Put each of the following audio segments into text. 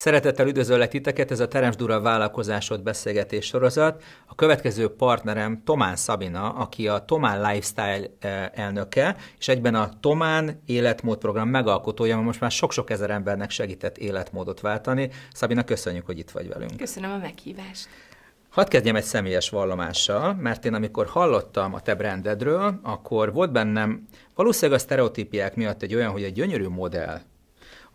Szeretettel üdvözöllek titeket, ez a Teremts Dura vállalkozásod beszélgetés sorozat. A következő partnerem Tomán Szabina, aki a Tomán Lifestyle eh, elnöke, és egyben a Tomán életmódprogram megalkotója, ami most már sok-sok ezer embernek segített életmódot váltani. Szabina, köszönjük, hogy itt vagy velünk. Köszönöm a meghívást. Hadd kezdjem egy személyes vallomással, mert én amikor hallottam a te brandedről, akkor volt bennem valószínűleg a sztereotípiák miatt egy olyan, hogy egy gyönyörű modell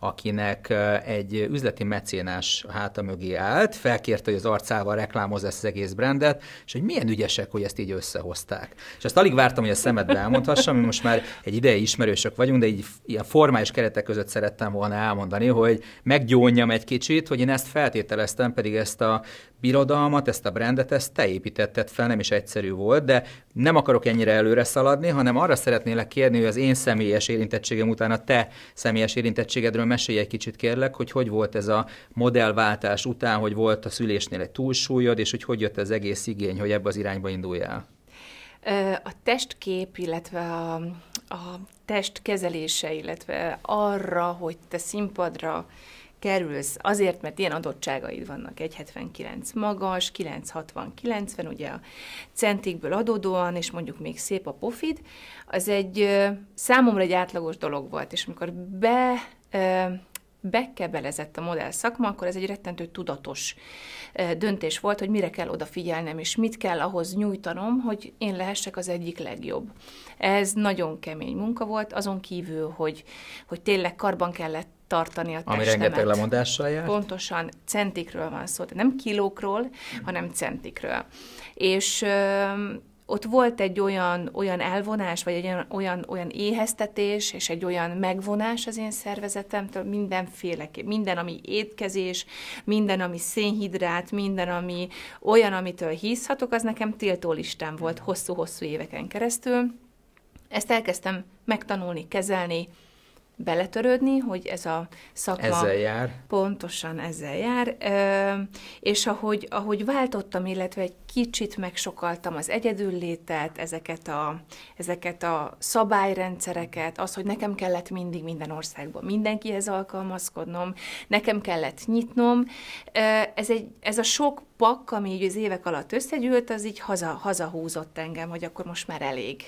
akinek egy üzleti mecénás háta mögé állt, felkérte, hogy az arcával reklámozza ezt az egész brandet, és hogy milyen ügyesek, hogy ezt így összehozták. És azt alig vártam, hogy a szemedbe elmondhassam, mi most már egy ideje ismerősök vagyunk, de így ilyen formális keretek között szerettem volna elmondani, hogy meggyónjam egy kicsit, hogy én ezt feltételeztem, pedig ezt a birodalmat, ezt a brandet, ezt te építetted fel, nem is egyszerű volt, de nem akarok ennyire előre szaladni, hanem arra szeretnélek kérni, hogy az én személyes érintettségem után a te személyes érintettségedről mesélj egy kicsit kérlek, hogy hogy volt ez a modellváltás után, hogy volt a szülésnél egy túlsúlyod, és hogy hogy jött az egész igény, hogy ebbe az irányba induljál? A testkép, illetve a, a test kezelése, illetve arra, hogy te színpadra kerülsz, azért, mert ilyen adottságaid vannak, 1,79 magas, 9,60-90, ugye a centikből adódóan, és mondjuk még szép a pofid, az egy számomra egy átlagos dolog volt, és amikor be bekebelezett a modell szakma, akkor ez egy rettentő tudatos döntés volt, hogy mire kell odafigyelnem, és mit kell ahhoz nyújtanom, hogy én lehessek az egyik legjobb. Ez nagyon kemény munka volt, azon kívül, hogy, hogy tényleg karban kellett tartani a testemet. Ami rengeteg lemondással jár. Pontosan centikről van szó, de nem kilókról, hanem centikről. És ott volt egy olyan, olyan elvonás, vagy egy olyan, olyan, éheztetés, és egy olyan megvonás az én szervezetemtől, mindenféleképp, minden, ami étkezés, minden, ami szénhidrát, minden, ami olyan, amitől hízhatok, az nekem tiltólistán volt hosszú-hosszú éveken keresztül. Ezt elkezdtem megtanulni, kezelni, beletörődni, hogy ez a szakma... Ezzel jár. Pontosan ezzel jár. Ö, és ahogy, ahogy váltottam, illetve egy kicsit megsokaltam az egyedüllétet, ezeket a, ezeket a szabályrendszereket, az, hogy nekem kellett mindig minden országban mindenkihez alkalmazkodnom, nekem kellett nyitnom. Ö, ez, egy, ez a sok pak, ami így az évek alatt összegyűlt, az így haza, hazahúzott engem, hogy akkor most már elég.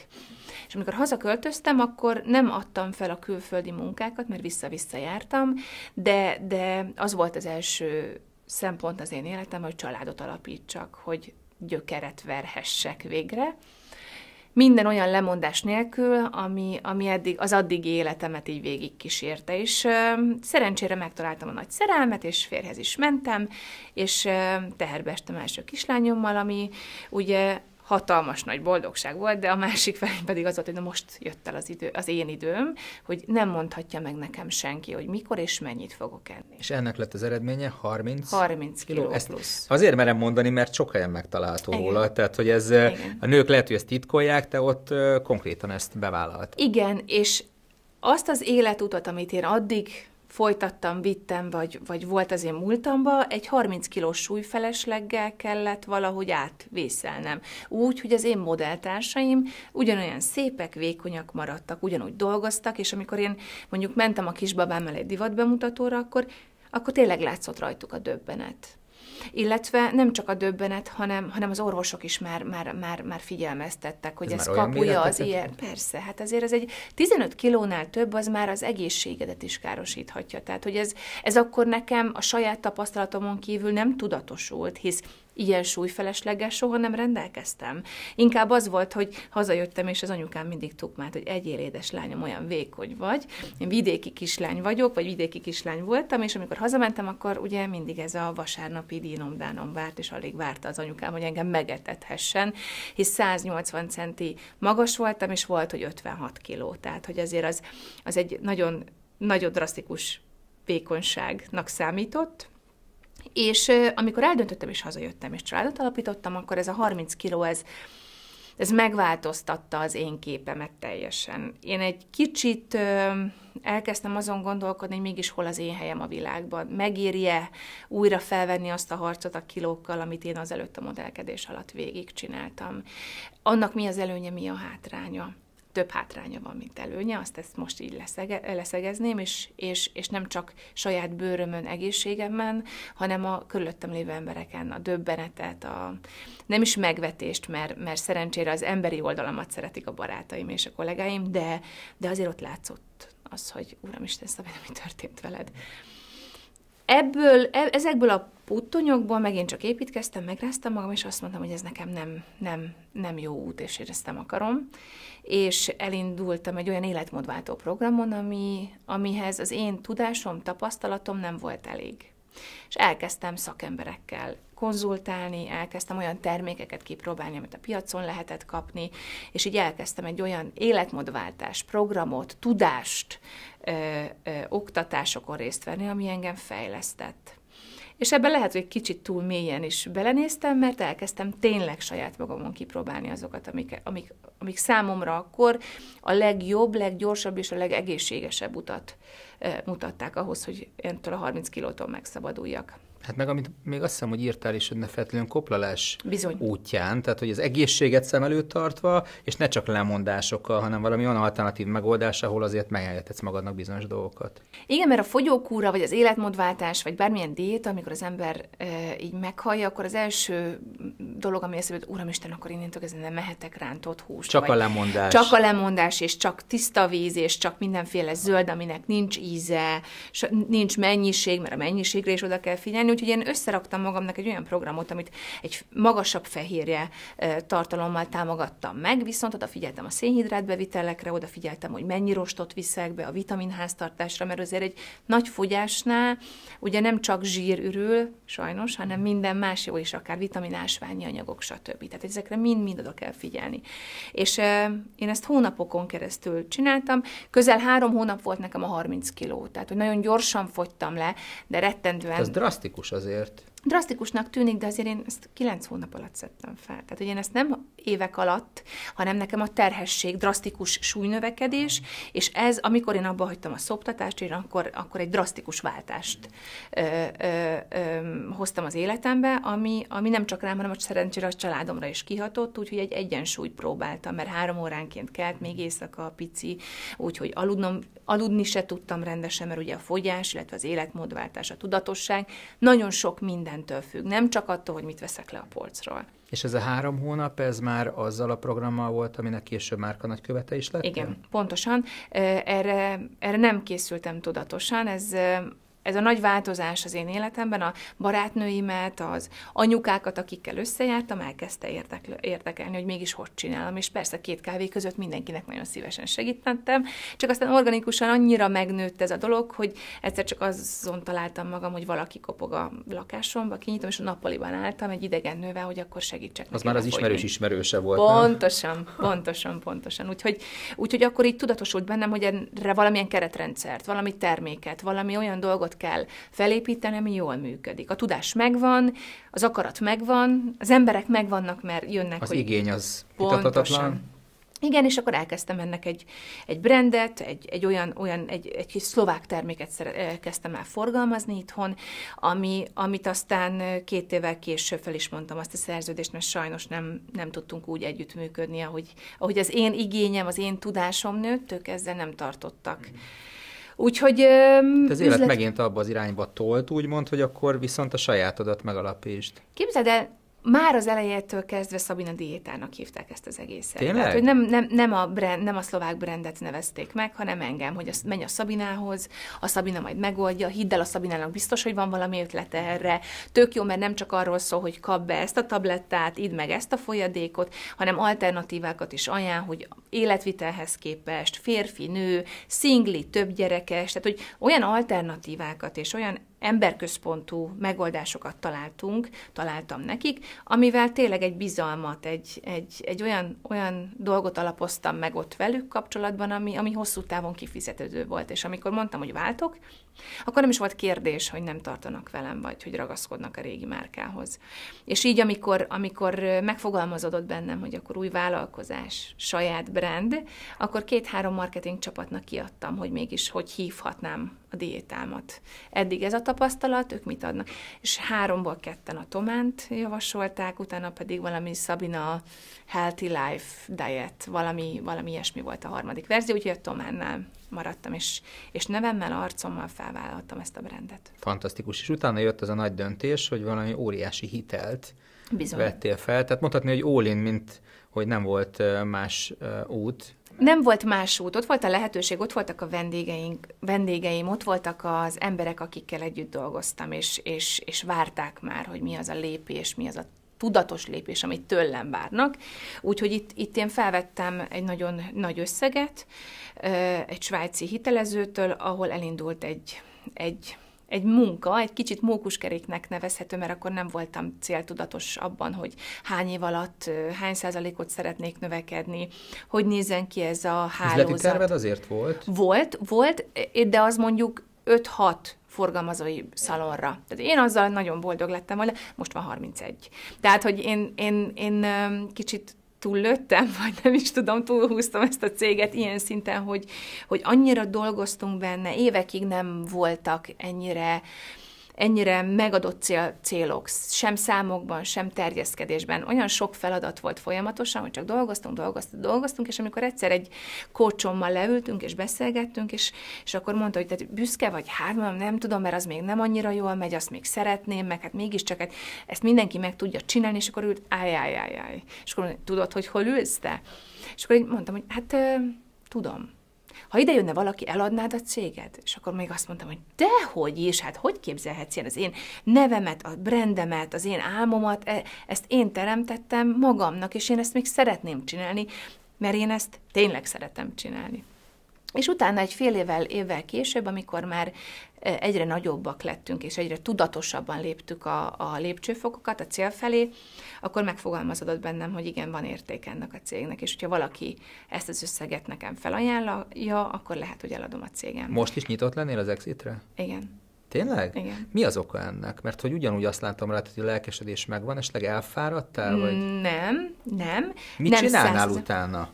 És amikor hazaköltöztem, akkor nem adtam fel a külföldi munkákat, mert vissza-vissza jártam, de, de az volt az első szempont az én életem, hogy családot alapítsak, hogy gyökeret verhessek végre. Minden olyan lemondás nélkül, ami, ami eddig, az addigi életemet így végig kísérte, és ö, szerencsére megtaláltam a nagy szerelmet, és férhez is mentem, és ö, teherbe estem első kislányommal, ami ugye hatalmas nagy boldogság volt, de a másik felén pedig az volt, hogy na most jött el az, idő, az én időm, hogy nem mondhatja meg nekem senki, hogy mikor és mennyit fogok enni. És ennek lett az eredménye 30, 30 kiló, kiló ezt plusz. Azért merem mondani, mert sok helyen megtalálható Igen. róla, tehát hogy ez Igen. a nők lehet, hogy ezt titkolják, te ott konkrétan ezt bevállalt. Igen, és azt az életutat, amit én addig folytattam, vittem, vagy, vagy volt az én múltamba, egy 30 kilós súlyfelesleggel kellett valahogy átvészelnem. Úgy, hogy az én modelltársaim ugyanolyan szépek, vékonyak maradtak, ugyanúgy dolgoztak, és amikor én mondjuk mentem a kisbabámmal egy divatbemutatóra, akkor, akkor tényleg látszott rajtuk a döbbenet illetve nem csak a döbbenet, hanem, hanem az orvosok is már, már, már, már figyelmeztettek, hogy ez, ez kapuja az ilyen. Persze, hát azért az egy 15 kilónál több, az már az egészségedet is károsíthatja. Tehát, hogy ez, ez akkor nekem a saját tapasztalatomon kívül nem tudatosult, hisz ilyen súlyfelesleggel soha nem rendelkeztem. Inkább az volt, hogy hazajöttem, és az anyukám mindig tukmált, hogy egyél édes lányom, olyan vékony vagy. Én vidéki kislány vagyok, vagy vidéki kislány voltam, és amikor hazamentem, akkor ugye mindig ez a vasárnapi dínomdánom várt, és alig várta az anyukám, hogy engem megetethessen, hisz 180 centi magas voltam, és volt, hogy 56 kiló. Tehát, hogy azért az, az egy nagyon, nagyon drasztikus vékonyságnak számított, és amikor eldöntöttem és hazajöttem, és családot alapítottam, akkor ez a 30 kiló, ez, ez megváltoztatta az én képemet teljesen. Én egy kicsit ö, elkezdtem azon gondolkodni, hogy mégis hol az én helyem a világban. Megírje újra felvenni azt a harcot a kilókkal, amit én azelőtt a modellkedés alatt végigcsináltam. Annak mi az előnye, mi a hátránya több hátránya van, mint előnye, azt ezt most így leszege, leszegezném, és, és, és nem csak saját bőrömön, egészségemben, hanem a körülöttem lévő embereken, a döbbenetet, a nem is megvetést, mert, mert szerencsére az emberi oldalamat szeretik a barátaim és a kollégáim, de, de azért ott látszott az, hogy Uramisten, Szabina, mi történt veled? ebből, e, ezekből a puttonyokból megint csak építkeztem, megráztam magam, és azt mondtam, hogy ez nekem nem, nem, nem jó út, és éreztem akarom. És elindultam egy olyan életmódváltó programon, ami, amihez az én tudásom, tapasztalatom nem volt elég. És elkezdtem szakemberekkel konzultálni, elkezdtem olyan termékeket kipróbálni, amit a piacon lehetett kapni, és így elkezdtem egy olyan életmódváltás programot, tudást ö, ö, oktatásokon részt venni, ami engem fejlesztett. És ebben lehet, hogy kicsit túl mélyen is belenéztem, mert elkezdtem tényleg saját magamon kipróbálni azokat, amik, amik, amik számomra akkor a legjobb, leggyorsabb és a legegészségesebb utat e, mutatták ahhoz, hogy entől a 30 kilótól megszabaduljak. Hát meg amit még azt hiszem, hogy írtál is, hogy ne feltétlenül koplalás Bizony. útján, tehát hogy az egészséget szem előtt tartva, és ne csak lemondásokkal, hanem valami olyan alternatív megoldás, ahol azért megengedhetsz magadnak bizonyos dolgokat. Igen, mert a fogyókúra, vagy az életmódváltás, vagy bármilyen diéta, amikor az ember e, így meghallja, akkor az első dolog, ami eszébe jut, Uramisten, akkor innentől kezdve nem mehetek rántott húst. Csak vagy, a lemondás. Csak a lemondás, és csak tiszta víz, és csak mindenféle zöld, aminek nincs íze, nincs mennyiség, mert a mennyiségre is oda kell figyelni úgyhogy én összeraktam magamnak egy olyan programot, amit egy magasabb fehérje tartalommal támogattam meg, viszont odafigyeltem a szénhidrátbevitelekre, odafigyeltem, hogy mennyi rostot viszek be, a vitaminháztartásra, mert azért egy nagy fogyásnál ugye nem csak zsír ürül, sajnos, hanem minden más jó is, akár vitaminásványi anyagok, stb. Tehát ezekre mind-mind oda kell figyelni. És e, én ezt hónapokon keresztül csináltam, közel három hónap volt nekem a 30 kiló, tehát hogy nagyon gyorsan fogytam le, de rettentően... Ez drasztikus azért, drasztikusnak tűnik, de azért én ezt kilenc hónap alatt szedtem fel. Tehát, hogy én ezt nem évek alatt, hanem nekem a terhesség, drasztikus súlynövekedés, és ez, amikor én abba hagytam a szoptatást, én akkor, akkor egy drasztikus váltást ö, ö, ö, hoztam az életembe, ami, ami nem csak rám, hanem a szerencsére a családomra is kihatott, úgyhogy egy egyensúlyt próbáltam, mert három óránként kelt, még éjszaka a pici, úgyhogy aludnom, aludni se tudtam rendesen, mert ugye a fogyás, illetve az életmódváltás, a tudatosság, nagyon sok minden mindentől függ, nem csak attól, hogy mit veszek le a polcról. És ez a három hónap, ez már azzal a programmal volt, aminek később márka nagykövete is lett? Igen, pontosan. Erre, erre nem készültem tudatosan, ez ez a nagy változás az én életemben a barátnőimet, az anyukákat, akikkel összejártam, elkezdte érdekl- érdekelni, hogy mégis hogy csinálom, és persze két kávé között mindenkinek nagyon szívesen segítettem, csak aztán organikusan annyira megnőtt ez a dolog, hogy egyszer csak azon találtam magam, hogy valaki kopog a lakásomba, kinyitom, és a nappaliban álltam egy idegen nővel, hogy akkor segítsek. Az már az ismerős fogyni. ismerőse volt. Pontosan, nem? pontosan, pontosan. Úgyhogy, úgyhogy akkor így tudatosult bennem, hogy erre valamilyen keretrendszert, valami terméket, valami olyan dolgot kell felépíteni, ami jól működik. A tudás megvan, az akarat megvan, az emberek megvannak, mert jönnek. Az hogy igény az pontosan. Igen, és akkor elkezdtem ennek egy, egy brandet, egy, egy olyan, olyan egy, egy kis szlovák terméket szere, eh, kezdtem el forgalmazni itthon, ami, amit aztán eh, két évvel később fel is mondtam azt a szerződést, mert sajnos nem, nem tudtunk úgy együttműködni, ahogy, ahogy az én igényem, az én tudásom nőtt, ők ezzel nem tartottak. Mm Úgyhogy... Te az üzlet... élet megint abba az irányba tolt, úgymond, hogy akkor viszont a sajátodat megalapítsd. Képzeld el, már az elejétől kezdve Szabina diétának hívták ezt az egészet. Tényleg? Tehát, hogy nem, nem, nem, a brand, nem a szlovák brendet nevezték meg, hanem engem, hogy az, menj a Szabinához, a Szabina majd megoldja, hidd el a Szabinának biztos, hogy van valami ötlete erre. Tök jó, mert nem csak arról szól, hogy kap be ezt a tablettát, idd meg ezt a folyadékot, hanem alternatívákat is ajánl, hogy életvitelhez képest férfi, nő, szingli, több gyerekes, tehát hogy olyan alternatívákat és olyan emberközpontú megoldásokat találtunk, találtam nekik, amivel tényleg egy bizalmat, egy, egy, egy olyan, olyan dolgot alapoztam meg ott velük kapcsolatban, ami, ami hosszú távon kifizetődő volt. És amikor mondtam, hogy váltok, akkor nem is volt kérdés, hogy nem tartanak velem, vagy hogy ragaszkodnak a régi márkához. És így, amikor, amikor megfogalmazódott bennem, hogy akkor új vállalkozás, saját brand, akkor két-három marketing csapatnak kiadtam, hogy mégis hogy hívhatnám a diétámat. Eddig ez a tapasztalat, ők mit adnak. És háromból ketten a Tománt javasolták, utána pedig valami Sabina Healthy Life Diet, valami, valami ilyesmi volt a harmadik verzió, úgyhogy a Tománnál maradtam, és, és nevemmel, arcommal felvállaltam ezt a brendet. Fantasztikus, és utána jött az a nagy döntés, hogy valami óriási hitelt Bizony. vettél fel. Tehát mondhatni, hogy Ólin, mint hogy nem volt más út, nem volt más út, ott volt a lehetőség, ott voltak a vendégeink, vendégeim, ott voltak az emberek, akikkel együtt dolgoztam, és, és, és várták már, hogy mi az a lépés, mi az a tudatos lépés, amit tőlem várnak. Úgyhogy itt, itt én felvettem egy nagyon nagy összeget egy svájci hitelezőtől, ahol elindult egy, egy egy munka, egy kicsit mókuskeréknek nevezhető, mert akkor nem voltam céltudatos abban, hogy hány év alatt hány százalékot szeretnék növekedni, hogy nézzen ki ez a hálózat. Ez terved azért volt? Volt, volt, de az mondjuk 5-6 forgalmazói szalonra. Tehát én azzal nagyon boldog lettem volna, most van 31. Tehát, hogy én, én, én kicsit túllőttem, vagy nem is tudom, túlhúztam ezt a céget ilyen szinten, hogy, hogy annyira dolgoztunk benne, évekig nem voltak ennyire uh, ennyire megadott cél, célok, sem számokban, sem terjeszkedésben. Olyan sok feladat volt folyamatosan, hogy csak dolgoztunk, dolgoztunk, dolgoztunk, és amikor egyszer egy kócsommal leültünk, és beszélgettünk, és, és akkor mondta, hogy tehát büszke vagy, hát nem tudom, mert az még nem annyira jól megy, azt még szeretném, meg hát mégiscsak hát ezt mindenki meg tudja csinálni, és akkor ült, áj, áj, áj, áj. És akkor tudod, hogy hol ülsz te? És akkor így mondtam, hogy hát tudom ha ide jönne valaki, eladnád a céged? És akkor még azt mondtam, hogy dehogy is, hát hogy képzelhetsz ilyen az én nevemet, a brandemet, az én álmomat, e- ezt én teremtettem magamnak, és én ezt még szeretném csinálni, mert én ezt tényleg szeretem csinálni. És utána egy fél évvel, évvel később, amikor már e, egyre nagyobbak lettünk, és egyre tudatosabban léptük a, a lépcsőfokokat a cél felé, akkor megfogalmazódott bennem, hogy igen, van érték ennek a cégnek, és hogyha valaki ezt az összeget nekem felajánlja, akkor lehet, hogy eladom a cégem. Most is nyitott lennél az exitre? Igen. Tényleg? Igen. Mi az oka ennek? Mert hogy ugyanúgy azt látom, rá, hogy a lelkesedés megvan, esetleg elfáradtál? Vagy... Nem, nem. Mit nem csinálnál száz... utána?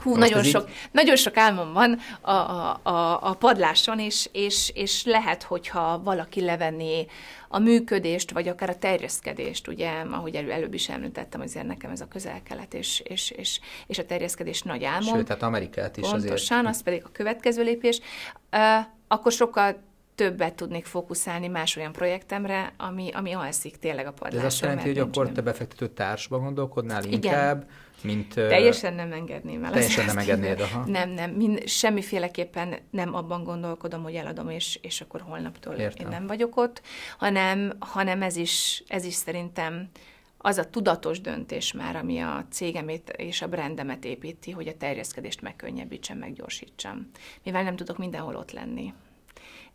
Hú, nagyon sok, így... nagyon sok álmom van a, a, a, a padláson, és, és, és lehet, hogyha valaki levenné a működést, vagy akár a terjeszkedést, ugye, ahogy elő, előbb is említettem, azért nekem ez a közel-kelet és, és, és, és a terjeszkedés nagy álmom. Sőt, tehát Amerikát is Pontosan, azért. Pontosan, az pedig a következő lépés. Uh, akkor sokkal többet tudnék fókuszálni más olyan projektemre, ami, ami alszik tényleg a padlásra. De ez azt jelenti, hogy akkor te befektető társban gondolkodnál Igen. inkább, mint... Teljesen nem engedném el. Teljesen nem engednéd, aha. Nem, nem. Mind, semmiféleképpen nem abban gondolkodom, hogy eladom, és, és akkor holnaptól Értem. én nem vagyok ott, hanem, hanem ez, is, ez is szerintem az a tudatos döntés már, ami a cégemét és a brandemet építi, hogy a terjeszkedést megkönnyebbítsem, meggyorsítsam. Mivel nem tudok mindenhol ott lenni.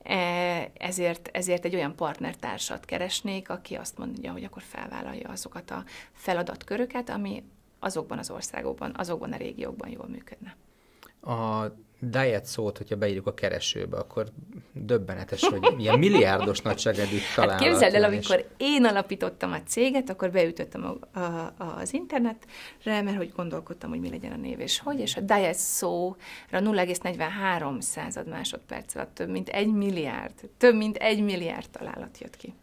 E, ezért, ezért egy olyan partnertársat keresnék, aki azt mondja, hogy akkor felvállalja azokat a feladatköröket, ami azokban az országokban, azokban a régiókban jól működne. A diet szót, hogyha beírjuk a keresőbe, akkor döbbenetes, hogy ilyen milliárdos nagyságrendű hát találat. Hát képzeld el, amikor én alapítottam a céget, akkor beütöttem a, a, az internetre, mert hogy gondolkodtam, hogy mi legyen a név és hogy, és a diet szóra 0,43 század másodperc alatt több mint egy milliárd, több mint egy milliárd találat jött ki.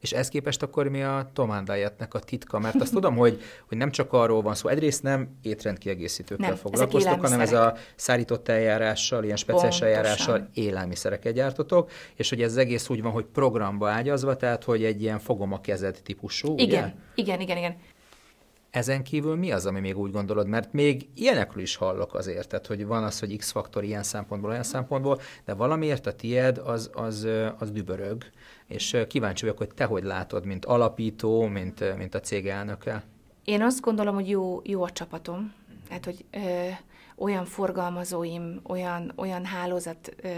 És ez képest akkor mi a Tom and a titka? Mert azt tudom, hogy, hogy nem csak arról van szó, egyrészt nem étrendkiegészítőkkel nem, foglalkoztok, hanem ez a szárított eljárással, ilyen speciális Pontosan. eljárással élelmiszereket gyártotok, és hogy ez egész úgy van, hogy programba ágyazva, tehát hogy egy ilyen fogom a kezed típusú, igen, ugye? igen, igen, igen. Ezen kívül mi az, ami még úgy gondolod? Mert még ilyenekről is hallok azért, tehát hogy van az, hogy X-faktor ilyen szempontból, olyan szempontból, de valamiért a tied az, az, az dübörög, és kíváncsi vagyok, hogy te hogy látod, mint alapító, mint, mint a cég elnöke. Én azt gondolom, hogy jó, jó a csapatom, tehát hogy ö, olyan forgalmazóim, olyan, olyan hálózat ö,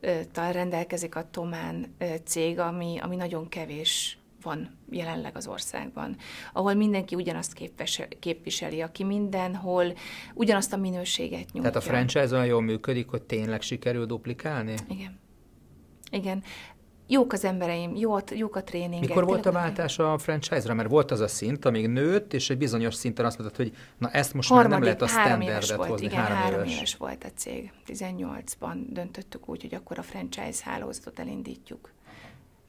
ö rendelkezik a Tomán ö, cég, ami, ami nagyon kevés van jelenleg az országban, ahol mindenki ugyanazt képviseli, aki mindenhol ugyanazt a minőséget nyújtja. Tehát a franchise olyan jól működik, hogy tényleg sikerül duplikálni? Igen. Igen. Jók az embereim, jó a, jók a tréningek. Mikor volt a váltás a franchise-ra? Mert volt az a szint, amíg nőtt, és egy bizonyos szinten azt mondtad, hogy na ezt most Harmadik, már nem lehet a standardet volt, hozni. Igen, három, három éves. éves volt a cég. 18-ban döntöttük úgy, hogy akkor a franchise hálózatot elindítjuk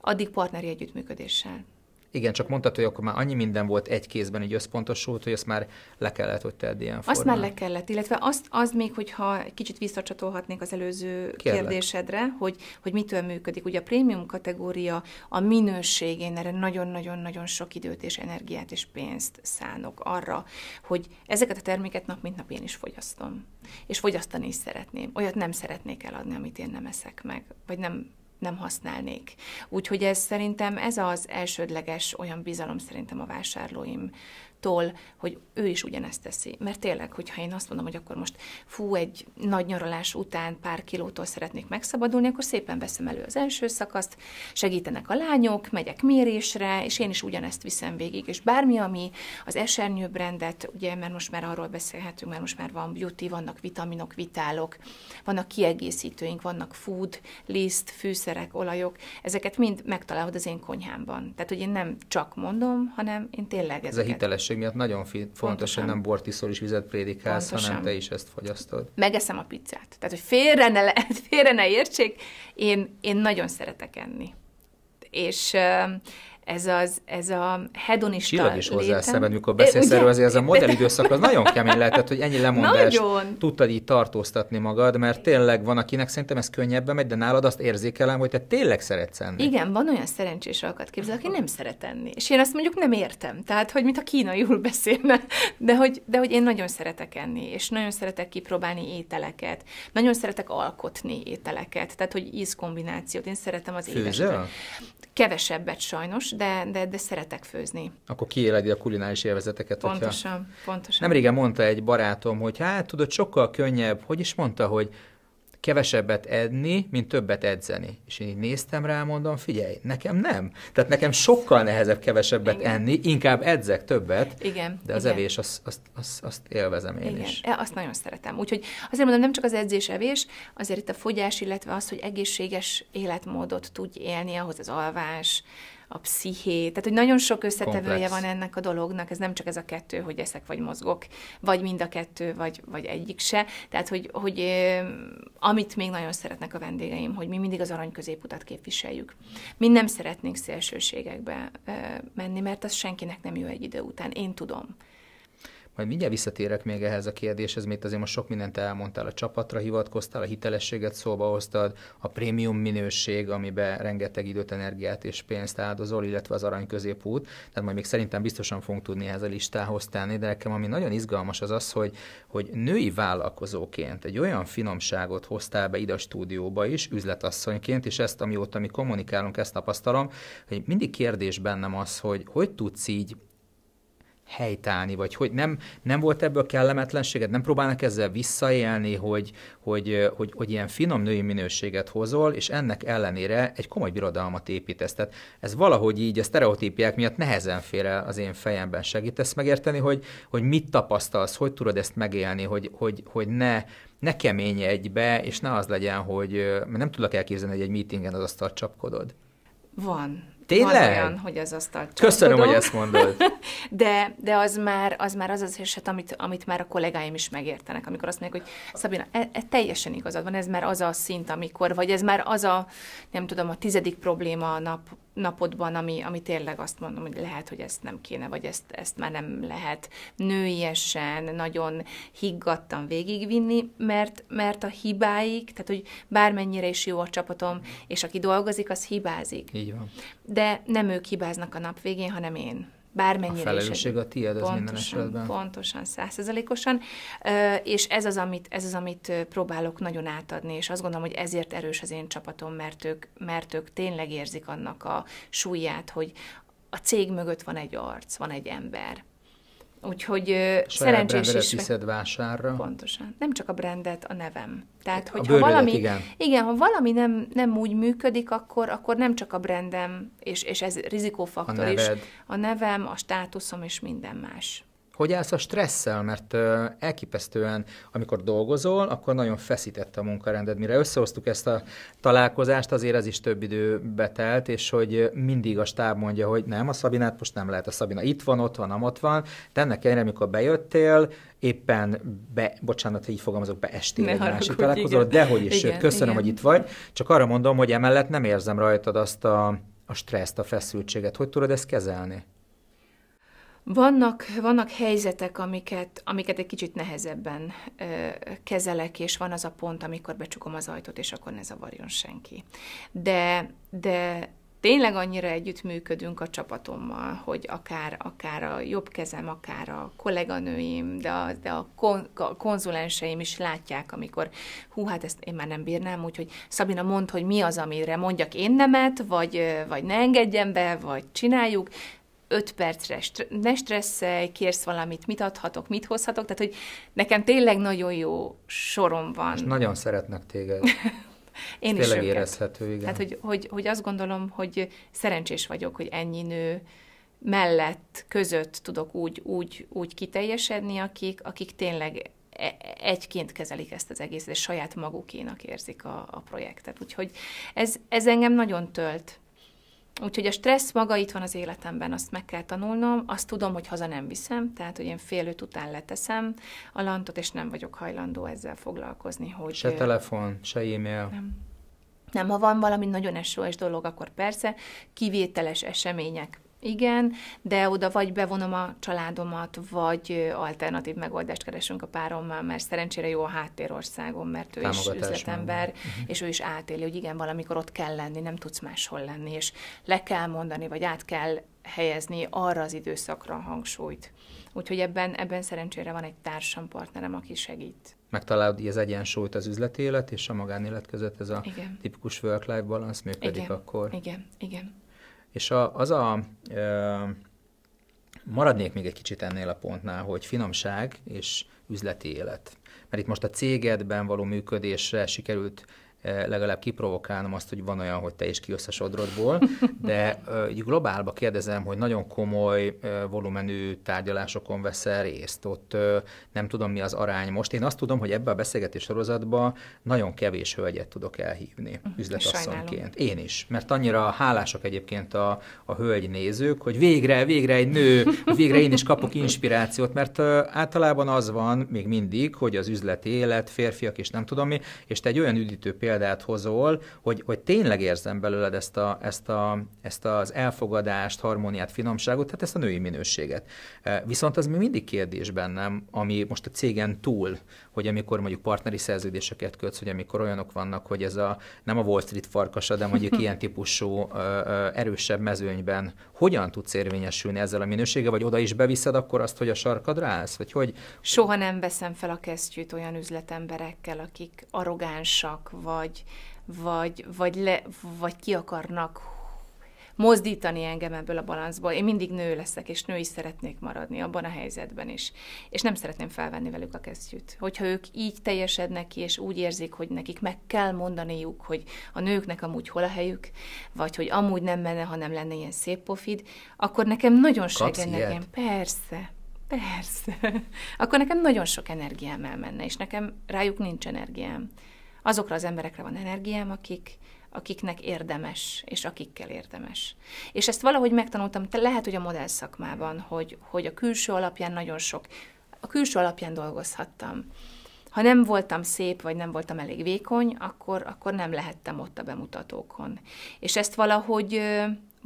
addig partneri együttműködéssel. Igen, csak mondtad, hogy akkor már annyi minden volt egy kézben, egy összpontosult, hogy azt már le kellett, hogy tedd ilyen formán. Azt már le kellett, illetve azt, az még, hogyha egy kicsit visszacsatolhatnék az előző Kérlek. kérdésedre, hogy, hogy mitől működik. Ugye a prémium kategória a minőségén erre nagyon-nagyon-nagyon sok időt és energiát és pénzt szánok arra, hogy ezeket a terméket nap mint nap én is fogyasztom. És fogyasztani is szeretném. Olyat nem szeretnék eladni, amit én nem eszek meg, vagy nem nem használnék. Úgyhogy ez szerintem ez az elsődleges olyan bizalom szerintem a vásárlóim attól, hogy ő is ugyanezt teszi. Mert tényleg, hogyha én azt mondom, hogy akkor most fú, egy nagy nyaralás után pár kilótól szeretnék megszabadulni, akkor szépen veszem elő az első szakaszt, segítenek a lányok, megyek mérésre, és én is ugyanezt viszem végig. És bármi, ami az esernyőbrendet, ugye, mert most már arról beszélhetünk, mert most már van beauty, vannak vitaminok, vitálok, vannak kiegészítőink, vannak food, liszt, fűszerek, olajok, ezeket mind megtalálod az én konyhámban. Tehát, hogy én nem csak mondom, hanem én tényleg ezeket. Ez a hitelesség egészség miatt nagyon fontos, Pontosan. hogy nem bort iszol és vizet prédikálsz, Pontosan. hanem te is ezt fogyasztod. Megeszem a pizzát. Tehát, hogy félre ne, lehet, félre ne értsék, én, én nagyon szeretek enni. És ez, az, ez a hedonista Csillag is hozzá szemben, mikor beszélsz erről, azért ez a modell időszak az nagyon kemény lehetett, hogy ennyi lemondást nagyon. tudtad így tartóztatni magad, mert tényleg van, akinek szerintem ez könnyebben megy, de nálad azt érzékelem, hogy te tényleg szeretsz enni. Igen, van olyan szerencsés alkat képzel, aki nem szeret enni. És én azt mondjuk nem értem, tehát hogy mint a kínaiul beszélne, de hogy, de hogy én nagyon szeretek enni, és nagyon szeretek kipróbálni ételeket, nagyon szeretek alkotni ételeket, tehát hogy ízkombinációt, én szeretem az édes. Kevesebbet sajnos, de, de, de szeretek főzni. Akkor kiéledi a kulináris élvezeteket. Pontosan, hogyha... pontosan. Nemrégen mondta egy barátom, hogy hát tudod, sokkal könnyebb, hogy is mondta, hogy kevesebbet edni, mint többet edzeni. És én így néztem rá, mondom, figyelj, nekem nem. Tehát nekem sokkal nehezebb kevesebbet igen. enni, inkább edzek többet, igen, de az igen. evés, azt, azt, azt, azt élvezem én igen. is. Azt nagyon szeretem. Úgyhogy azért mondom, nem csak az edzés-evés, azért itt a fogyás, illetve az, hogy egészséges életmódot tudj élni, ahhoz az alvás, a psziché, tehát hogy nagyon sok összetevője Komplex. van ennek a dolognak, ez nem csak ez a kettő, hogy eszek vagy mozgok, vagy mind a kettő, vagy, vagy egyik se. Tehát, hogy, hogy amit még nagyon szeretnek a vendégeim, hogy mi mindig az arany középutat képviseljük. Mi nem szeretnénk szélsőségekbe menni, mert az senkinek nem jó egy idő után, én tudom. Majd mindjárt visszatérek még ehhez a kérdéshez, mert azért most sok mindent elmondtál, a csapatra hivatkoztál, a hitelességet szóba hoztad, a prémium minőség, amiben rengeteg időt, energiát és pénzt áldozol, illetve az arany középút. Tehát majd még szerintem biztosan fogunk tudni ehhez a listához tenni, de nekem ami nagyon izgalmas az az, hogy, hogy női vállalkozóként egy olyan finomságot hoztál be ide a stúdióba is, üzletasszonyként, és ezt amióta mi kommunikálunk, ezt tapasztalom, hogy mindig kérdés bennem az, hogy hogy tudsz így helytállni, vagy hogy nem, nem volt ebből kellemetlenséget, nem próbálnak ezzel visszaélni, hogy, hogy, hogy, hogy ilyen finom női minőséget hozol, és ennek ellenére egy komoly birodalmat építesz. Tehát ez valahogy így a sztereotípiák miatt nehezen fér el az én fejemben. Segítesz megérteni, hogy, hogy mit tapasztalsz, hogy tudod ezt megélni, hogy, hogy, hogy ne, ne kemény egybe, és ne az legyen, hogy mert nem tudok elképzelni, hogy egy meetingen az asztalt csapkodod. Van, Tényleg? Van olyan, hogy az asztalt Köszönöm, hogy ezt mondod. de, de az már az már az, az eset, amit, amit már a kollégáim is megértenek, amikor azt mondják, hogy Szabina, e, e, teljesen igazad van, ez már az a szint, amikor, vagy ez már az a, nem tudom, a tizedik probléma a nap napodban, ami, ami tényleg azt mondom, hogy lehet, hogy ezt nem kéne, vagy ezt, ezt már nem lehet nőiesen, nagyon higgadtan végigvinni, mert, mert a hibáik, tehát hogy bármennyire is jó a csapatom, és aki dolgozik, az hibázik. Így van. De nem ők hibáznak a nap végén, hanem én bármennyire. A felelősség is, a tiéd az minden esetben. Pontosan, százszerzelékosan, és ez az, amit, ez az, amit próbálok nagyon átadni, és azt gondolom, hogy ezért erős az én csapatom, mert ők, mert ők tényleg érzik annak a súlyát, hogy a cég mögött van egy arc, van egy ember, Úgyhogy Saját szerencsés is. viszed vásárra. Pontosan. Nem csak a brandet, a nevem. Tehát, hogy ha valami, igen. igen. ha valami nem, nem úgy működik, akkor, akkor nem csak a brandem, és, és ez rizikófaktor a neved. is, a nevem, a státuszom és minden más hogy állsz a stresszel, mert elképesztően, amikor dolgozol, akkor nagyon feszített a munkarended. Mire összehoztuk ezt a találkozást, azért ez is több idő betelt, és hogy mindig a stáb mondja, hogy nem, a Szabinát most nem lehet, a Szabina itt van, ott van, ott van. De ennek ellenére, amikor bejöttél, éppen be, bocsánat, így fogalmazok, beestél egy másik találkozóra, dehogy is, igen, köszönöm, igen. hogy itt vagy. Csak arra mondom, hogy emellett nem érzem rajtad azt a, a stresszt, a feszültséget. Hogy tudod ezt kezelni? Vannak, vannak helyzetek, amiket, amiket egy kicsit nehezebben ö, kezelek, és van az a pont, amikor becsukom az ajtót, és akkor ne zavarjon senki. De, de tényleg annyira együttműködünk a csapatommal, hogy akár, akár a jobb kezem, akár a kolléganőim, de a, de a, kon, a konzulenseim is látják, amikor hú, hát ezt én már nem bírnám, úgyhogy Szabina mond, hogy mi az, amire mondjak én nemet, vagy, vagy ne engedjem be, vagy csináljuk, öt percre, ne stresszelj, kérsz valamit, mit adhatok, mit hozhatok, tehát hogy nekem tényleg nagyon jó sorom van. És nagyon szeretnek téged. Én Ez is tényleg őket. érezhető, igen. Tehát, hogy, hogy, hogy azt gondolom, hogy szerencsés vagyok, hogy ennyi nő mellett, között tudok úgy, úgy, úgy kiteljesedni, akik, akik tényleg e, egyként kezelik ezt az egészet, és saját magukénak érzik a, a projektet. Úgyhogy ez, ez engem nagyon tölt. Úgyhogy a stressz maga itt van az életemben, azt meg kell tanulnom, azt tudom, hogy haza nem viszem, tehát hogy én fél öt után leteszem a lantot, és nem vagyok hajlandó ezzel foglalkozni. Hogy se ő... telefon, se e-mail. Nem. nem, ha van valami nagyon esős dolog, akkor persze kivételes események igen, de oda vagy bevonom a családomat, vagy alternatív megoldást keresünk a párommal, mert szerencsére jó a háttérországom, mert ő is üzletember, uh és ő is átéli, hogy igen, valamikor ott kell lenni, nem tudsz máshol lenni, és le kell mondani, vagy át kell helyezni arra az időszakra a hangsúlyt. Úgyhogy ebben, ebben szerencsére van egy társam, partnerem, aki segít. Megtalálod így az egyensúlyt az üzleti élet és a magánélet között, ez a igen. tipikus work-life balance működik igen. akkor. Igen, igen. És a, az a, ö, maradnék még egy kicsit ennél a pontnál, hogy finomság és üzleti élet. Mert itt most a cégedben való működésre sikerült Eh, legalább kiprovokálnom azt, hogy van olyan, hogy te is kijössz a sodrodból, de eh, globálba kérdezem, hogy nagyon komoly eh, volumenű tárgyalásokon veszel részt, ott nem tudom mi az arány most. Én azt tudom, hogy ebbe a beszélgetés sorozatba nagyon kevés hölgyet tudok elhívni mhm. üzletasszonyként. Én is, mert annyira hálások egyébként a, a hölgy nézők, hogy végre, végre egy nő, végre én is kapok inspirációt, mert általában az van még mindig, hogy az üzleti élet, férfiak és nem tudom mi, és te egy olyan üdítő példát példát hozol, hogy, hogy tényleg érzem belőled ezt, a, ezt, a, ezt az elfogadást, harmóniát, finomságot, tehát ezt a női minőséget. E, viszont az még mindig kérdés bennem, ami most a cégen túl, hogy amikor mondjuk partneri szerződéseket kötsz, hogy amikor olyanok vannak, hogy ez a nem a Wall Street farkasa, de mondjuk ilyen típusú erősebb mezőnyben hogyan tudsz érvényesülni ezzel a minősége vagy oda is beviszed akkor azt, hogy a sarkadra állsz, vagy hogy? Soha nem veszem fel a kesztyűt olyan üzletemberekkel, akik arrogánsak, vagy vagy, vagy, vagy, le, vagy ki akarnak mozdítani engem ebből a balanszból. Én mindig nő leszek, és nő is szeretnék maradni abban a helyzetben is. És nem szeretném felvenni velük a kesztyűt. Hogyha ők így teljesednek ki, és úgy érzik, hogy nekik meg kell mondaniuk, hogy a nőknek amúgy hol a helyük, vagy hogy amúgy nem menne, ha nem lenne ilyen szép pofid, akkor nekem nagyon segít Persze, Persze. Akkor nekem nagyon sok energiám elmenne, és nekem rájuk nincs energiám azokra az emberekre van energiám, akik, akiknek érdemes, és akikkel érdemes. És ezt valahogy megtanultam, te lehet, hogy a modell szakmában, hogy, hogy a külső alapján nagyon sok, a külső alapján dolgozhattam. Ha nem voltam szép, vagy nem voltam elég vékony, akkor, akkor nem lehettem ott a bemutatókon. És ezt valahogy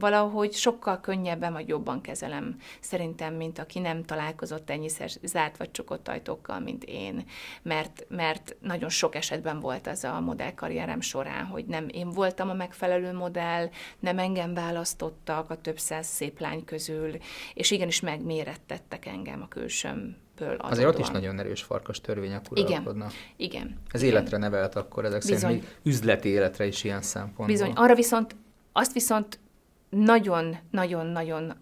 valahogy sokkal könnyebben vagy jobban kezelem szerintem, mint aki nem találkozott ennyiszer zárt vagy csukott ajtókkal, mint én. Mert, mert nagyon sok esetben volt az a modellkarrierem során, hogy nem én voltam a megfelelő modell, nem engem választottak a több száz szép lány közül, és igenis megmérettettek engem a külsőm Adatóan. Azért ott is nagyon erős farkas törvények uralkodnak. Igen. igen. Ez igen. életre nevelt akkor ezek Bizony. szerint, még üzleti életre is ilyen szempontból. Bizony, arra viszont azt viszont nagyon-nagyon-nagyon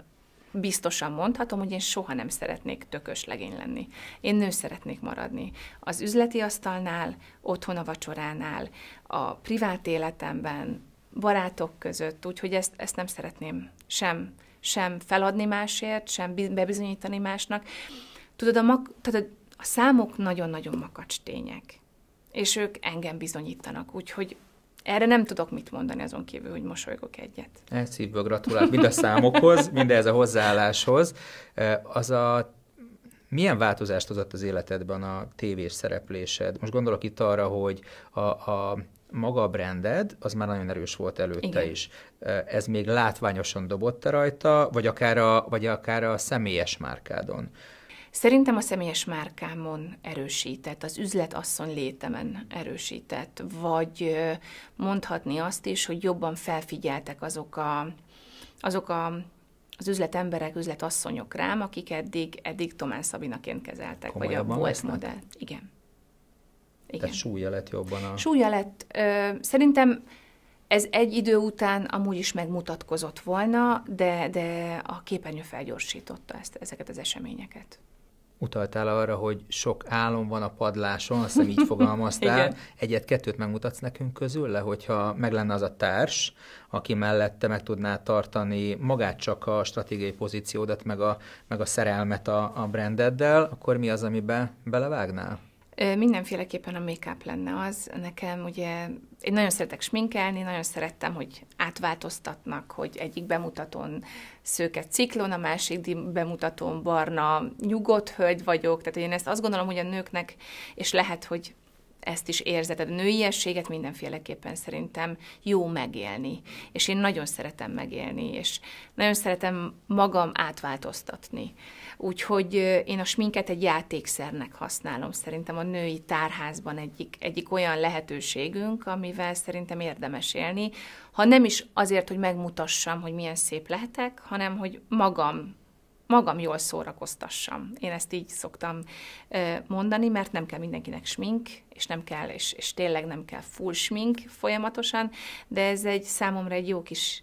biztosan mondhatom, hogy én soha nem szeretnék tökös legény lenni. Én nő szeretnék maradni. Az üzleti asztalnál, otthon a vacsoránál, a privát életemben, barátok között, úgyhogy ezt, ezt nem szeretném sem, sem feladni másért, sem bebizonyítani másnak. Tudod, a, mak, tehát a számok nagyon-nagyon makacs tények, és ők engem bizonyítanak, úgyhogy erre nem tudok mit mondani azon kívül, hogy mosolygok egyet. Ez szívből gratulál mind a számokhoz, mind ez a hozzáálláshoz. E, az a milyen változást hozott az életedben a tévés szereplésed? Most gondolok itt arra, hogy a, a maga a branded, az már nagyon erős volt előtte Igen. is. E, ez még látványosan dobott rajta, vagy akár a, vagy akár a személyes márkádon. Szerintem a személyes márkámon erősített, az üzletasszony létemen erősített, vagy mondhatni azt is, hogy jobban felfigyeltek azok a, azok a az üzletemberek, üzletasszonyok rám, akik eddig, eddig Tomán Szabinaként kezeltek, Komolyabban vagy a volt modell. Igen. Igen. Tehát súlya lett jobban a... Súlya lett. Ö, szerintem ez egy idő után amúgy is megmutatkozott volna, de, de a képernyő felgyorsította ezt, ezeket az eseményeket utaltál arra, hogy sok álom van a padláson, azt hiszem így fogalmaztál. Egyet-kettőt megmutatsz nekünk közül le, hogyha meg lenne az a társ, aki mellette meg tudná tartani magát csak a stratégiai pozíciódat, meg a, meg a szerelmet a, a brandeddel, akkor mi az, amiben belevágnál? Mindenféleképpen a make-up lenne az. Nekem ugye én nagyon szeretek sminkelni, nagyon szerettem, hogy átváltoztatnak, hogy egyik bemutatón szőke ciklon, a másik bemutatón barna nyugodt hölgy vagyok, tehát én ezt azt gondolom, hogy a nőknek, és lehet, hogy ezt is érzeted. A nőiességet mindenféleképpen szerintem jó megélni. És én nagyon szeretem megélni, és nagyon szeretem magam átváltoztatni. Úgyhogy én a sminket egy játékszernek használom. Szerintem a női tárházban egyik, egyik olyan lehetőségünk, amivel szerintem érdemes élni. Ha nem is azért, hogy megmutassam, hogy milyen szép lehetek, hanem hogy magam magam jól szórakoztassam. Én ezt így szoktam mondani, mert nem kell mindenkinek smink, és nem kell, és, és tényleg nem kell full smink folyamatosan, de ez egy számomra egy jó kis,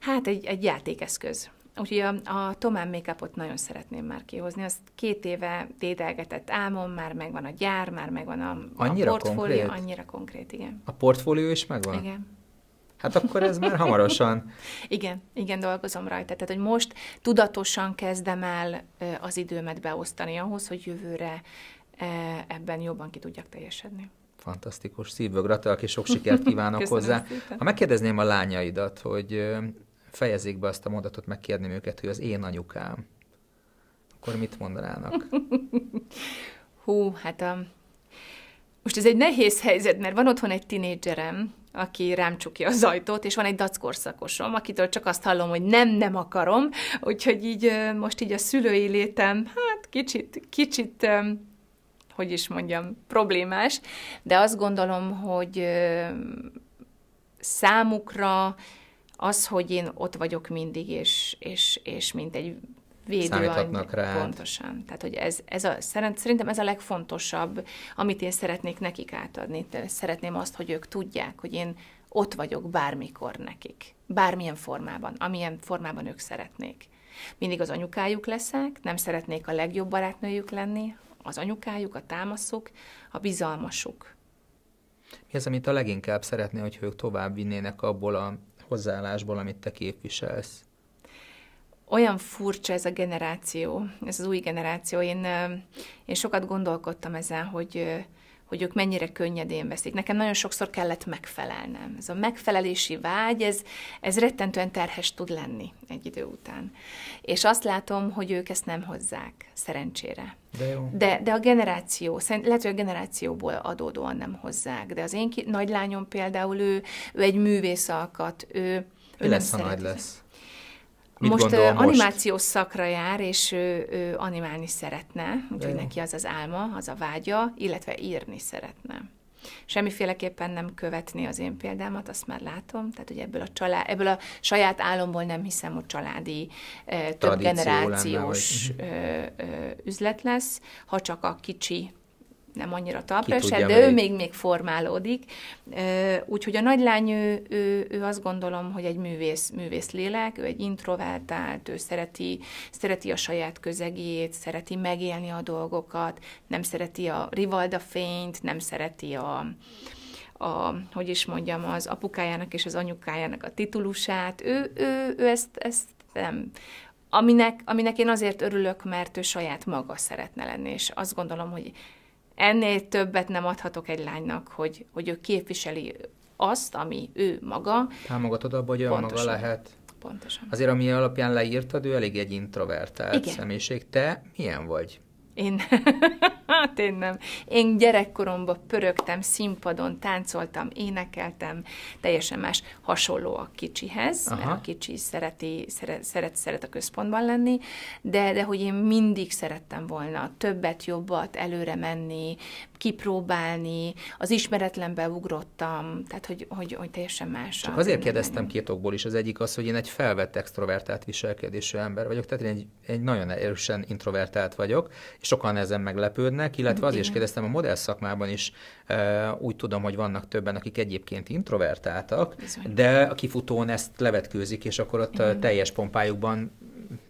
hát egy, egy játékeszköz. Úgyhogy a, a Tomán make nagyon szeretném már kihozni. Az két éve dédelgetett álmom, már megvan a gyár, már megvan a, annyira a portfólió. Konkrét? Annyira konkrét, igen. A portfólió is megvan? Igen. Hát akkor ez már hamarosan. igen, igen, dolgozom rajta. Tehát, hogy most tudatosan kezdem el az időmet beosztani ahhoz, hogy jövőre ebben jobban ki tudjak teljesedni. Fantasztikus, szívből gratulálok, és sok sikert kívánok hozzá. Szépen. Ha megkérdezném a lányaidat, hogy fejezzék be azt a mondatot, megkérném őket, hogy az én anyukám, akkor mit mondanának? Hú, hát a... Um, most ez egy nehéz helyzet, mert van otthon egy tinédzserem, aki rám csukja az ajtót, és van egy dackorszakosom, akitől csak azt hallom, hogy nem, nem akarom, úgyhogy így most így a szülői létem, hát kicsit, kicsit, hogy is mondjam, problémás, de azt gondolom, hogy számukra az, hogy én ott vagyok mindig, és, és, és mint egy számíthatnak rá. Pontosan. Tehát, hogy ez, ez a, szerintem ez a legfontosabb, amit én szeretnék nekik átadni. Szeretném azt, hogy ők tudják, hogy én ott vagyok bármikor nekik. Bármilyen formában, amilyen formában ők szeretnék. Mindig az anyukájuk leszek, nem szeretnék a legjobb barátnőjük lenni, az anyukájuk, a támaszuk, a bizalmasuk. Mi az, amit a leginkább szeretné, hogy ők tovább vinnének abból a hozzáállásból, amit te képviselsz? olyan furcsa ez a generáció, ez az új generáció. Én, én sokat gondolkodtam ezen, hogy, hogy ők mennyire könnyedén veszik. Nekem nagyon sokszor kellett megfelelnem. Ez a megfelelési vágy, ez, ez rettentően terhes tud lenni egy idő után. És azt látom, hogy ők ezt nem hozzák, szerencsére. De, jó. de, de a generáció, szerint, lehet, hogy a generációból adódóan nem hozzák, de az én ki, nagylányom például, ő, ő egy művész alkat, ő, ő lesz, ha nagy lesz. Mit most gondol animációs most? szakra jár, és ő, ő animálni szeretne, úgyhogy neki az az álma, az a vágya, illetve írni szeretne. Semmiféleképpen nem követni az én példámat, azt már látom, tehát hogy ebből a, család, ebből a saját álomból nem hiszem, hogy családi, eh, több generációs lenne, vagy... üzlet lesz, ha csak a kicsi nem annyira talpra se, de ő még, még formálódik. Úgyhogy a nagylány, ő, ő, ő azt gondolom, hogy egy művész, művész lélek, ő egy introvertált, ő szereti, szereti a saját közegét, szereti megélni a dolgokat, nem szereti a rivalda fényt, nem szereti a, a, hogy is mondjam, az apukájának és az anyukájának a titulusát. Ő, ő, ő ezt, ezt nem, aminek, aminek én azért örülök, mert ő saját maga szeretne lenni, és azt gondolom, hogy ennél többet nem adhatok egy lánynak, hogy, hogy ő képviseli azt, ami ő maga. Támogatod abba, hogy ő maga lehet. Pontosan. Azért, ami alapján leírtad, ő elég egy introvertált Igen. személyiség. Te milyen vagy? Én, hát én nem. Én gyerekkoromban pörögtem, színpadon táncoltam, énekeltem, teljesen más, hasonló a kicsihez, Aha. mert a kicsi szereti, szeret, szeret, szeret a központban lenni, de, de hogy én mindig szerettem volna többet, jobbat, előre menni, kipróbálni, az ismeretlenbe ugrottam, tehát hogy, hogy, hogy teljesen más. Csak azért kérdeztem két okból is. Az egyik az, hogy én egy felvett extrovertált viselkedésű ember vagyok, tehát én egy, egy nagyon erősen introvertált vagyok, és sokan ezen meglepődnek, illetve azért is kérdeztem a modell szakmában is, e, úgy tudom, hogy vannak többen, akik egyébként introvertáltak, Bizony. de a kifutón ezt levetkőzik, és akkor ott Igen. teljes pompájukban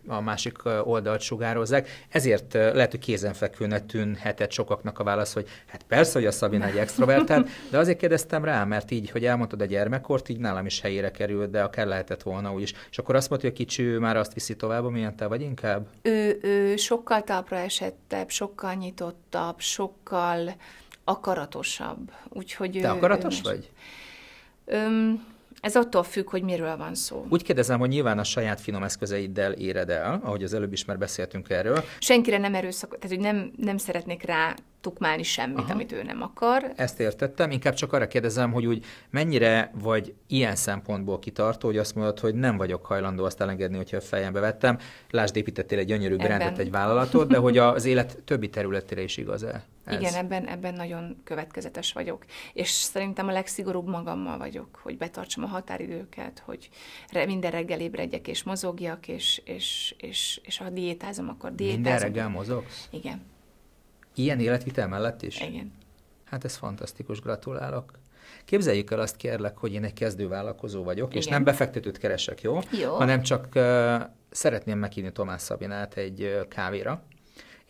a másik oldalt sugározzák. Ezért lehet, hogy kézenfekvőnek tűnhetett sokaknak a válasz, hogy hát persze, hogy a Szabina egy extrovertált, de azért kérdeztem rá, mert így, hogy elmondtad a gyermekkort, így nálam is helyére került, de akár lehetett volna úgyis. És akkor azt mondta, hogy a kicsi ő már azt viszi tovább, amilyen te vagy inkább? Ő, ő sokkal talpra esettebb, sokkal nyitottabb, sokkal akaratosabb. Úgyhogy te ő, akaratos ő vagy? Öm, ez attól függ, hogy miről van szó. Úgy kérdezem, hogy nyilván a saját finom eszközeiddel éred el, ahogy az előbb is már beszéltünk erről. Senkire nem erőszak, tehát hogy nem, nem szeretnék rá tukmálni semmit, Aha. amit ő nem akar. Ezt értettem, inkább csak arra kérdezem, hogy úgy mennyire vagy ilyen szempontból kitartó, hogy azt mondod, hogy nem vagyok hajlandó azt elengedni, hogyha a fejembe vettem. Lásd, építettél egy gyönyörű rendet, egy vállalatot, de hogy az élet többi területére is igaz-e? Ez? Igen, ebben, ebben nagyon következetes vagyok. És szerintem a legszigorúbb magammal vagyok, hogy betartsam a határidőket, hogy minden reggel ébredjek és mozogjak, és, és, és, és ha diétázom, akkor diétázom. Minden reggel mozogsz? Igen. Ilyen életvitel mellett is? Igen. Hát ez fantasztikus, gratulálok. Képzeljük el azt kérlek, hogy én egy kezdővállalkozó vagyok, Igen. és nem befektetőt keresek, jó? jó. Hanem csak uh, szeretném meghívni Tomás Szabinát egy uh, kávéra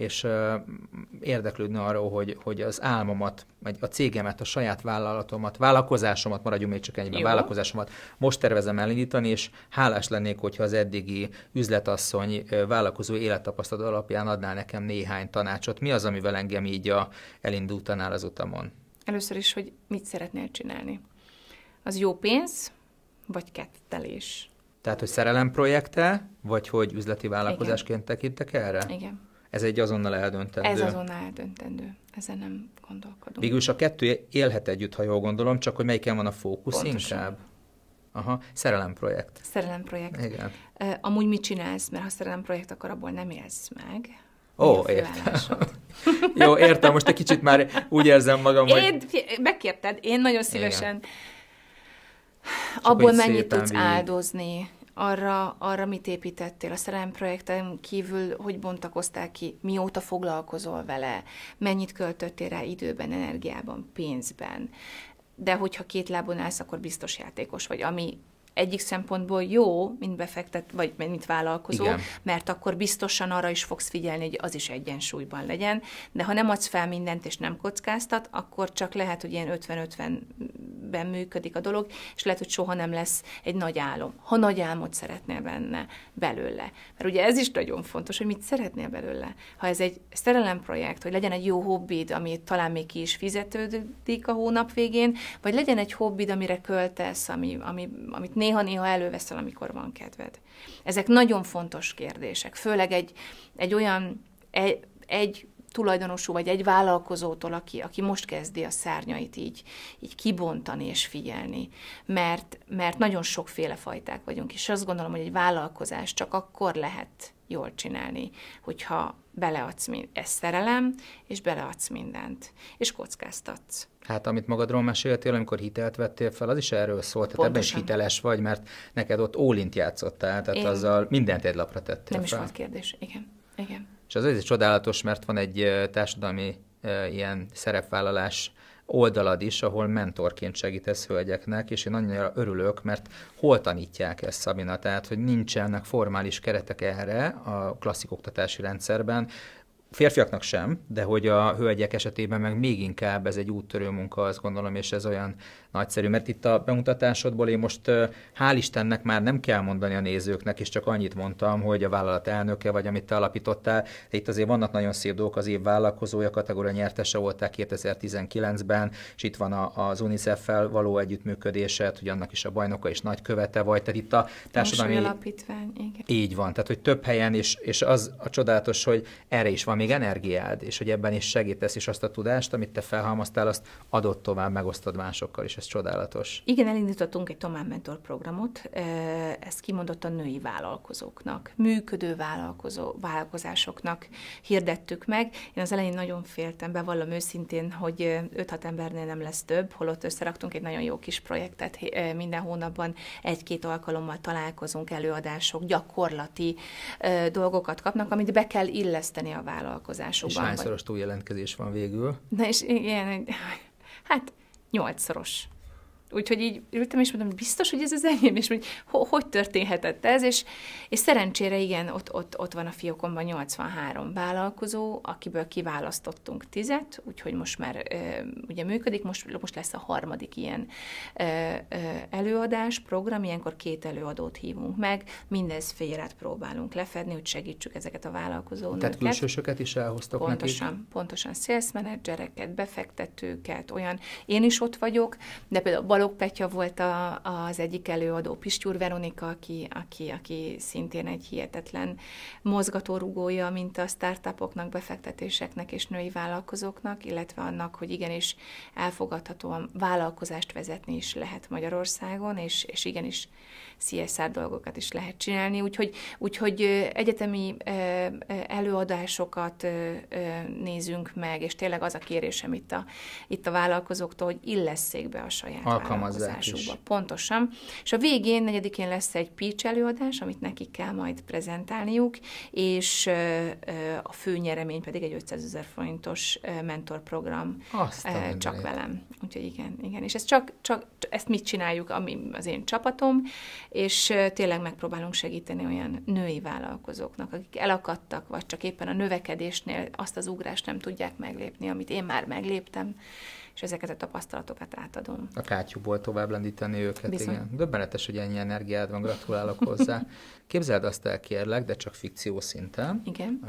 és érdeklődni arról, hogy, hogy az álmomat, vagy a cégemet, a saját vállalatomat, vállalkozásomat, maradjunk még csak ennyiben, Jó. vállalkozásomat most tervezem elindítani, és hálás lennék, hogyha az eddigi üzletasszony vállalkozó élettapasztalat alapján adnál nekem néhány tanácsot. Mi az, amivel engem így a, elindultanál az utamon? Először is, hogy mit szeretnél csinálni. Az jó pénz, vagy kettelés? Tehát, hogy szerelemprojekte, vagy hogy üzleti vállalkozásként Igen. tekintek erre? Igen. Ez egy azonnal eldöntendő. Ez azonnal eldöntendő. Ezen nem gondolkodunk. Végülis a kettő élhet együtt, ha jól gondolom, csak hogy melyiken van a fókusz Pontosan. inkább. Aha, szerelemprojekt. Szerelemprojekt. Igen. Uh, amúgy mit csinálsz? Mert ha szerelemprojekt, akkor abból nem élsz meg. Ó, oh, értem. Jó, értem, most egy kicsit már úgy érzem magam, én, hogy... Megkérted, én nagyon szívesen. Igen. Abból mennyit tudsz végig. áldozni arra, arra mit építettél a szerelemprojekten kívül, hogy bontakoztál ki, mióta foglalkozol vele, mennyit költöttél rá időben, energiában, pénzben. De hogyha két lábon állsz, akkor biztos játékos vagy, ami egyik szempontból jó, mint befektet, vagy mint vállalkozó, Igen. mert akkor biztosan arra is fogsz figyelni, hogy az is egyensúlyban legyen, de ha nem adsz fel mindent és nem kockáztat, akkor csak lehet, hogy ilyen 50-50-ben működik a dolog, és lehet, hogy soha nem lesz egy nagy álom, ha nagy álmot szeretnél benne, belőle. Mert ugye ez is nagyon fontos, hogy mit szeretnél belőle. Ha ez egy szerelem projekt, hogy legyen egy jó hobbid, ami talán még ki is fizetődik a hónap végén, vagy legyen egy hobbid, amire költesz, ami, ami, amit né néha-néha előveszel, amikor van kedved. Ezek nagyon fontos kérdések, főleg egy, egy olyan, egy, egy tulajdonosú vagy egy vállalkozótól, aki, aki most kezdi a szárnyait így, így kibontani és figyelni. Mert, mert nagyon sokféle fajták vagyunk, és azt gondolom, hogy egy vállalkozás csak akkor lehet jól csinálni, hogyha beleadsz, ez szerelem, és beleadsz mindent, és kockáztatsz. Hát, amit magadról meséltél, amikor hitelt vettél fel, az is erről szólt, tehát ebben is hiteles vagy, mert neked ott ólint játszottál, tehát Én... azzal mindent egy lapra tettél Nem fel. is volt kérdés, igen, igen. És az azért csodálatos, mert van egy társadalmi ilyen szerepvállalás oldalad is, ahol mentorként segítesz hölgyeknek, és én annyira örülök, mert hol tanítják ezt, Szabina? Tehát, hogy nincsenek formális keretek erre a klasszik oktatási rendszerben, férfiaknak sem, de hogy a hölgyek esetében meg még inkább ez egy úttörő munka, azt gondolom, és ez olyan nagyszerű, mert itt a bemutatásodból én most hál' Istennek már nem kell mondani a nézőknek, és csak annyit mondtam, hogy a vállalat elnöke vagy, amit te alapítottál, de itt azért vannak nagyon szép dolgok, az év vállalkozója kategória nyertese voltál 2019-ben, és itt van az UNICEF-fel való együttműködésed, hogy hát annak is a bajnoka és nagykövete vagy, tehát itt a társadalmi... alapítvány, igen. Így van, tehát hogy több helyen, és, és az a csodálatos, hogy erre is van még energiád, és hogy ebben is segítesz, és azt a tudást, amit te felhalmoztál, azt adott tovább, megosztod másokkal, is ez csodálatos. Igen, elindítottunk egy Tomán Mentor programot, ez kimondottan női vállalkozóknak, működő vállalkozó, vállalkozásoknak hirdettük meg. Én az elején nagyon féltem, bevallom őszintén, hogy 5-6 embernél nem lesz több, holott összeraktunk egy nagyon jó kis projektet, minden hónapban egy-két alkalommal találkozunk, előadások, gyakorlati dolgokat kapnak, amit be kell illeszteni a vállalkozásokban. És hányszoros túljelentkezés van végül. Na és igen, hát nyolcszoros Úgyhogy így ültem, és mondom, biztos, hogy ez az enyém, és hogy hogy történhetett ez, és, és szerencsére igen, ott, ott, ott van a fiókomban 83 vállalkozó, akiből kiválasztottunk tizet, úgyhogy most már ö, ugye működik, most, most lesz a harmadik ilyen ö, ö, előadás, program, ilyenkor két előadót hívunk meg, mindez félrát próbálunk lefedni, hogy segítsük ezeket a vállalkozónőket. Tehát külsősöket is elhoztak Pontosan, nekik. pontosan, sales managereket, befektetőket, olyan, én is ott vagyok, de például Balogh Petya volt a, az egyik előadó, Pistyúr Veronika, aki, aki, aki szintén egy hihetetlen mozgatórugója, mint a startupoknak, befektetéseknek és női vállalkozóknak, illetve annak, hogy igenis elfogadhatóan vállalkozást vezetni is lehet Magyarországon, és, és igenis CSR dolgokat is lehet csinálni. Úgyhogy, úgyhogy egyetemi előadásokat nézünk meg, és tényleg az a kérésem itt a, itt a vállalkozóktól, hogy illesszék be a saját alkalmazásukba. Pontosan. És a végén, negyedikén lesz egy pitch előadás, amit nekik kell majd prezentálniuk, és a fő nyeremény pedig egy 500 ezer forintos mentorprogram csak mindenit. velem. Úgyhogy igen, igen. És ezt csak, csak ezt mit csináljuk, ami az én csapatom, és tényleg megpróbálunk segíteni olyan női vállalkozóknak, akik elakadtak, vagy csak éppen a növekedésnél azt az ugrást nem tudják meglépni, amit én már megléptem, és ezeket a tapasztalatokat átadom. A kátyúból tovább lendíteni őket, Bizony. igen. Döbbenetes, hogy ennyi energiád van, gratulálok hozzá. Képzeld azt el, kérlek, de csak fikció szinten. Igen.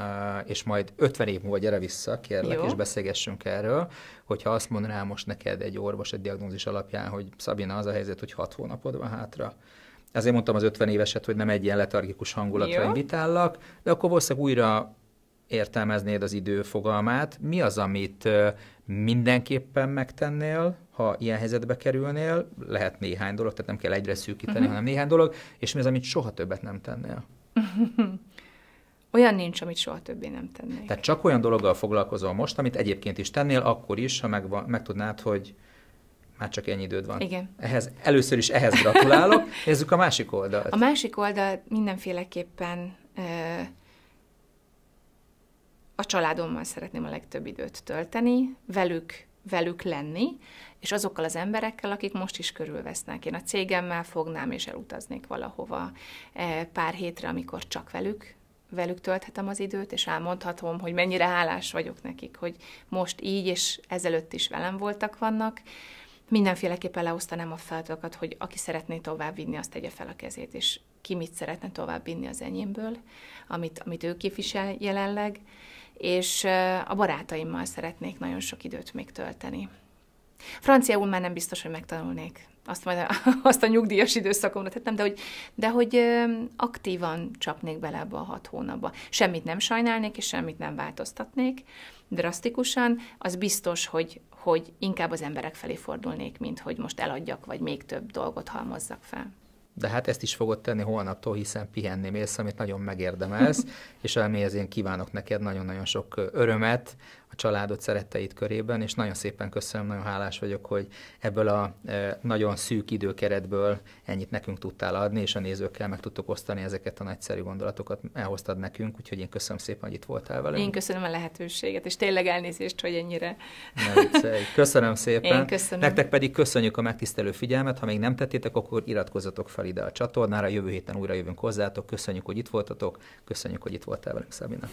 És majd 50 év múlva gyere vissza, kérlek, Jó. és beszélgessünk erről, hogyha azt mondaná most neked egy orvos egy diagnózis alapján, hogy Szabina, az a helyzet, hogy 6 hónapod van hátra, ezért mondtam az 50 éveset, hogy nem egy ilyen letargikus hangulatra Jó. invitállak, de akkor valószínűleg újra értelmeznéd az idő fogalmát, mi az, amit mindenképpen megtennél, ha ilyen helyzetbe kerülnél, lehet néhány dolog, tehát nem kell egyre szűkíteni, uh-huh. hanem néhány dolog, és mi az, amit soha többet nem tennél? olyan nincs, amit soha többé nem tennék. Tehát csak olyan dologgal foglalkozol most, amit egyébként is tennél, akkor is, ha megvan, tudnád, hogy már csak ennyi időd van. Igen. Ehhez, először is ehhez gratulálok. Nézzük a másik oldalt. A másik oldal mindenféleképpen... Ö- a családommal szeretném a legtöbb időt tölteni, velük, velük lenni, és azokkal az emberekkel, akik most is körülvesznek. Én a cégemmel fognám, és elutaznék valahova e, pár hétre, amikor csak velük velük tölthetem az időt, és elmondhatom, hogy mennyire hálás vagyok nekik, hogy most így és ezelőtt is velem voltak vannak. Mindenféleképpen leosztanám a feladatokat, hogy aki szeretné tovább vinni azt tegye fel a kezét, és ki mit szeretne vinni az enyémből, amit, amit ő képvisel jelenleg és a barátaimmal szeretnék nagyon sok időt még tölteni. Franciául már nem biztos, hogy megtanulnék. Azt majd a, azt a nyugdíjas időszakomra tettem, hát de hogy, de hogy aktívan csapnék bele ebbe a hat hónapba. Semmit nem sajnálnék, és semmit nem változtatnék drasztikusan. Az biztos, hogy, hogy inkább az emberek felé fordulnék, mint hogy most eladjak, vagy még több dolgot halmozzak fel de hát ezt is fogod tenni holnaptól, hiszen pihenni mész, amit nagyon megérdemelsz, és elmélyezén kívánok neked nagyon-nagyon sok örömet, a családot, szeretteit körében, és nagyon szépen köszönöm, nagyon hálás vagyok, hogy ebből a e, nagyon szűk időkeretből ennyit nekünk tudtál adni, és a nézőkkel meg tudtuk osztani ezeket a nagyszerű gondolatokat, elhoztad nekünk, úgyhogy én köszönöm szépen, hogy itt voltál velem. Én köszönöm a lehetőséget, és tényleg elnézést, hogy ennyire. köszönöm szépen. Én köszönöm. Nektek pedig köszönjük a megtisztelő figyelmet, ha még nem tettétek, akkor iratkozzatok fel ide a csatornára, jövő héten újra jövünk hozzátok, köszönjük, hogy itt voltatok, köszönjük, hogy itt voltál velünk, Szabina.